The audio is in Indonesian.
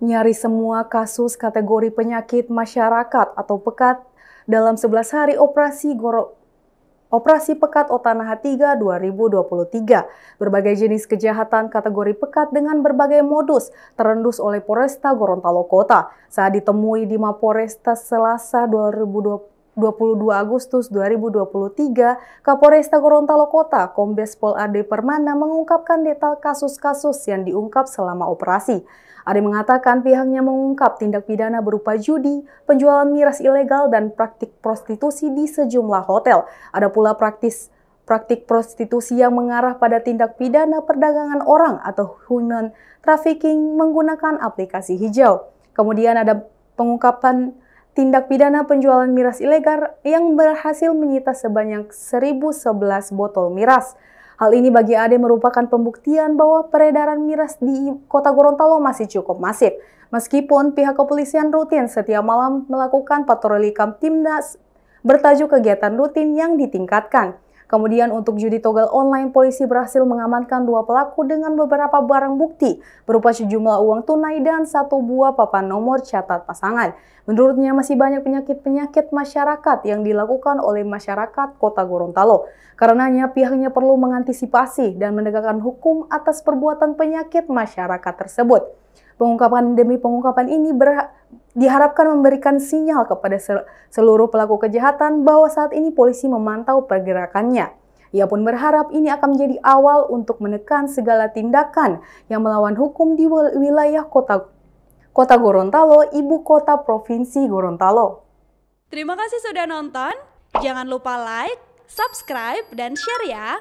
nyari semua kasus kategori penyakit masyarakat atau pekat dalam 11 hari operasi gorok Operasi Pekat Otanaha 3 2023. Berbagai jenis kejahatan kategori pekat dengan berbagai modus terendus oleh Polresta Gorontalo Kota saat ditemui di Mapolresta Selasa 2020 22 Agustus 2023, Kapolresta Gorontalo Kota Kombes Pol Ade Permana mengungkapkan detail kasus-kasus yang diungkap selama operasi. Ade mengatakan pihaknya mengungkap tindak pidana berupa judi, penjualan miras ilegal, dan praktik prostitusi di sejumlah hotel. Ada pula praktis praktik prostitusi yang mengarah pada tindak pidana perdagangan orang atau human trafficking menggunakan aplikasi hijau. Kemudian ada pengungkapan tindak pidana penjualan miras ilegal yang berhasil menyita sebanyak 1011 botol miras. Hal ini bagi Ade merupakan pembuktian bahwa peredaran miras di kota Gorontalo masih cukup masif. Meskipun pihak kepolisian rutin setiap malam melakukan patroli kamtimnas bertajuk kegiatan rutin yang ditingkatkan. Kemudian untuk judi togel online, polisi berhasil mengamankan dua pelaku dengan beberapa barang bukti berupa sejumlah uang tunai dan satu buah papan nomor catat pasangan. Menurutnya masih banyak penyakit-penyakit masyarakat yang dilakukan oleh masyarakat kota Gorontalo. Karenanya pihaknya perlu mengantisipasi dan menegakkan hukum atas perbuatan penyakit masyarakat tersebut. Pengungkapan demi pengungkapan ini ber, diharapkan memberikan sinyal kepada seluruh pelaku kejahatan bahwa saat ini polisi memantau pergerakannya. Ia pun berharap ini akan menjadi awal untuk menekan segala tindakan yang melawan hukum di wilayah kota Kota Gorontalo, ibu kota Provinsi Gorontalo. Terima kasih sudah nonton. Jangan lupa like, subscribe, dan share ya.